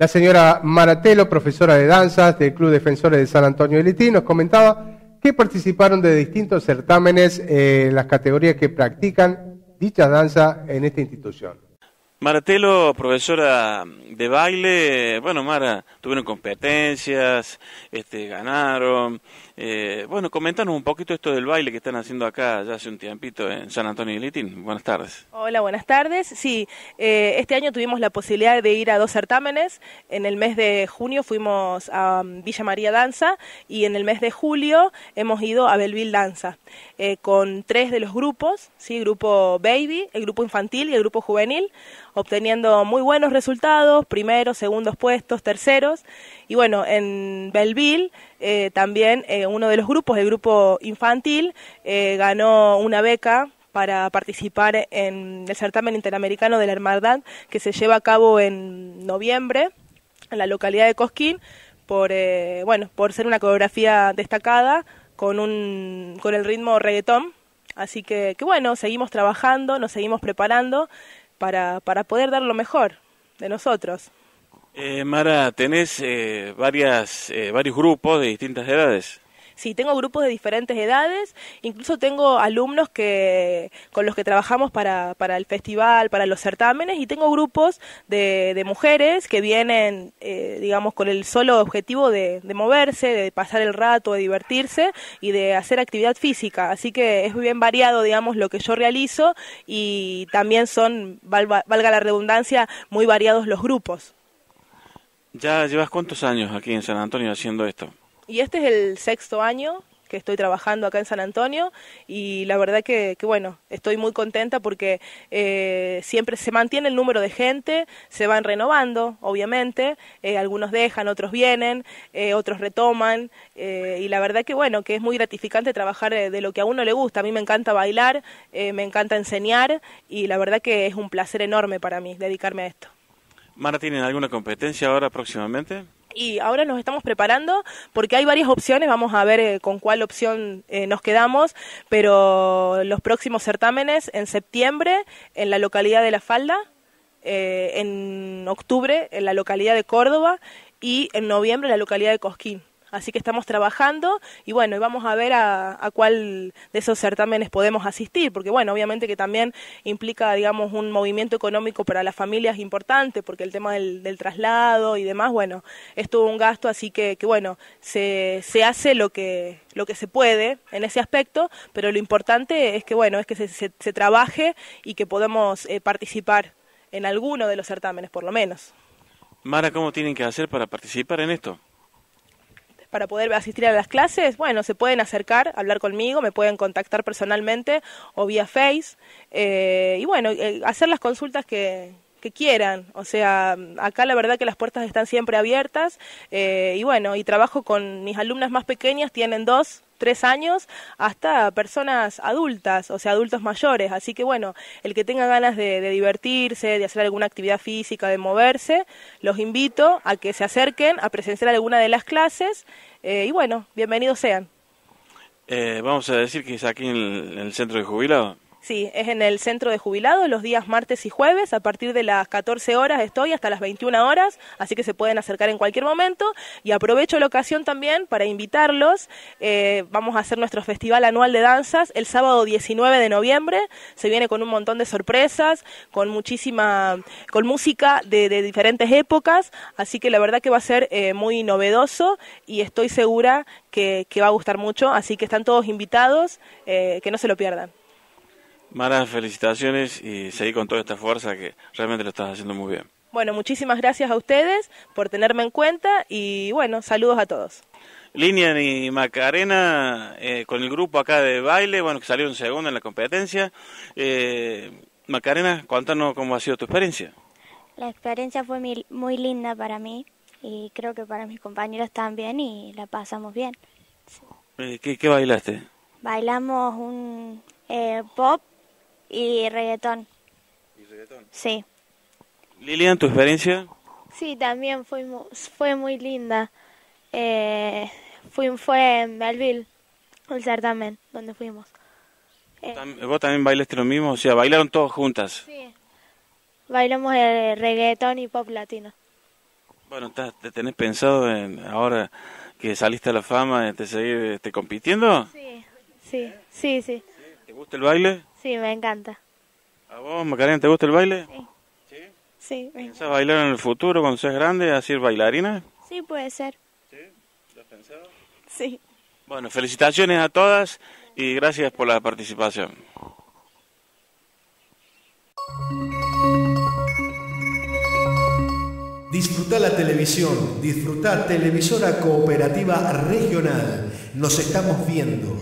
La señora Maratelo, profesora de danzas del Club Defensores de San Antonio de Lití, nos comentaba que participaron de distintos certámenes eh, en las categorías que practican dicha danza en esta institución. Maratelo, profesora de baile, bueno, Mara, tuvieron competencias, este, ganaron, eh, bueno, coméntanos un poquito esto del baile que están haciendo acá ya hace un tiempito en San Antonio de Litín. Buenas tardes. Hola, buenas tardes. Sí, eh, este año tuvimos la posibilidad de ir a dos certámenes. En el mes de junio fuimos a um, Villa María Danza y en el mes de julio hemos ido a Belville Danza eh, con tres de los grupos, sí, grupo baby, el grupo infantil y el grupo juvenil, obteniendo muy buenos resultados, primeros, segundos puestos, terceros. Y bueno, en Belville eh, también eh, uno de los grupos, el grupo infantil, eh, ganó una beca para participar en el certamen interamericano de la hermandad que se lleva a cabo en noviembre en la localidad de Cosquín por bueno por ser una coreografía destacada con un con el ritmo reggaetón así que, que bueno seguimos trabajando nos seguimos preparando para, para poder dar lo mejor de nosotros. Eh, Mara, tenés eh, varias, eh, varios grupos de distintas edades. Sí, tengo grupos de diferentes edades, incluso tengo alumnos que con los que trabajamos para, para el festival, para los certámenes, y tengo grupos de, de mujeres que vienen, eh, digamos, con el solo objetivo de, moverse, de pasar el rato, de divertirse y de hacer actividad física. Así que es muy bien variado, digamos, lo que yo realizo y también son, valga la redundancia, muy variados los grupos. ¿Ya llevas cuántos años aquí en San Antonio haciendo esto? Y este es el sexto año que estoy trabajando acá en San Antonio y la verdad que, que bueno, estoy muy contenta porque eh, siempre se mantiene el número de gente, se van renovando, obviamente, eh, algunos dejan, otros vienen, eh, otros retoman y la verdad que bueno, que es muy gratificante trabajar de, lo que a uno le gusta, a mí me encanta bailar, me encanta enseñar y la verdad que es un placer enorme para mí dedicarme a esto. Mara, ¿tienen alguna competencia ahora próximamente? y ahora nos estamos preparando porque hay varias opciones, vamos a ver eh, con cuál opción eh, nos quedamos, pero los próximos certámenes en septiembre en la localidad de La Falda, eh, en octubre en la localidad de Córdoba y en noviembre en la localidad de Cosquín. Así que estamos trabajando y bueno, y vamos a ver a, cuál de esos certámenes podemos asistir, porque bueno, obviamente que también implica, digamos, un movimiento económico para las familias importante, porque el tema del, traslado y demás, bueno, es todo un gasto, así que, que bueno, se, se hace lo que, lo que se puede en ese aspecto, pero lo importante es que bueno, es que se, se, trabaje y que podamos eh, participar en alguno de los certámenes, por lo menos. Mara, ¿cómo tienen que hacer para participar en esto? para poder asistir a las clases, bueno, se pueden acercar, hablar conmigo, me pueden contactar personalmente o vía Face, eh, y bueno, eh, hacer las consultas que, quieran. O sea, acá la verdad que las puertas están siempre abiertas eh, y bueno, y trabajo con mis alumnas más pequeñas, tienen dos, tres años hasta personas adultas, o sea, adultos mayores. Así que bueno, el que tenga ganas de, divertirse, de hacer alguna actividad física, de moverse, los invito a que se acerquen a presenciar alguna de las clases eh, y bueno, bienvenidos sean. Eh, vamos a decir que es aquí en el, en el centro de jubilados. Sí, es en el centro de jubilados los días martes y jueves, a partir de las 14 horas estoy hasta las 21 horas, así que se pueden acercar en cualquier momento y aprovecho la ocasión también para invitarlos. Eh, vamos a hacer nuestro festival anual de danzas el sábado 19 de noviembre, se viene con un montón de sorpresas, con muchísima, con música de, diferentes épocas, así que la verdad que va a ser eh, muy novedoso y estoy segura que, va a gustar mucho, así que están todos invitados, eh, que no se lo pierdan. Mara, felicitaciones y seguí con toda esta fuerza que realmente lo estás haciendo muy bien. Bueno, muchísimas gracias a ustedes por tenerme en cuenta y bueno, saludos a todos. Línea y Macarena eh, con el grupo acá de baile, bueno, que salió un segundo en la competencia. Eh, Macarena, cuéntanos cómo ha sido tu experiencia. La experiencia fue muy linda para mí y creo que para mis compañeros también y la pasamos bien. Eh, ¿Qué, bailaste? Bailamos un pop y reggaetón. ¿Y reggaetón? Sí. Lilian, ¿tu experiencia? Sí, también fue, fue muy linda. Eh, fui, fue en Belleville, el certamen, donde fuimos. Eh. ¿Vos también bailaste lo mismo? O sea, bailaron todos juntas. Sí. Bailamos el eh, reggaetón y pop latino. Bueno, ¿te tenés pensado en ahora que saliste a la fama, de este, seguir este, compitiendo? Sí, sí, sí, sí. ¿Te gusta el baile? Sí, me encanta. ¿A vos, Macarena, te gusta el baile? Sí. ¿Sí? Sí, bailar en el futuro cuando seas grande, así bailarina? Sí, puede ser. ¿Sí? ¿Lo has pensado? Sí. Bueno, felicitaciones a todas y gracias por la participación. Disfruta la televisión, disfruta Televisora Cooperativa Regional. Nos estamos viendo.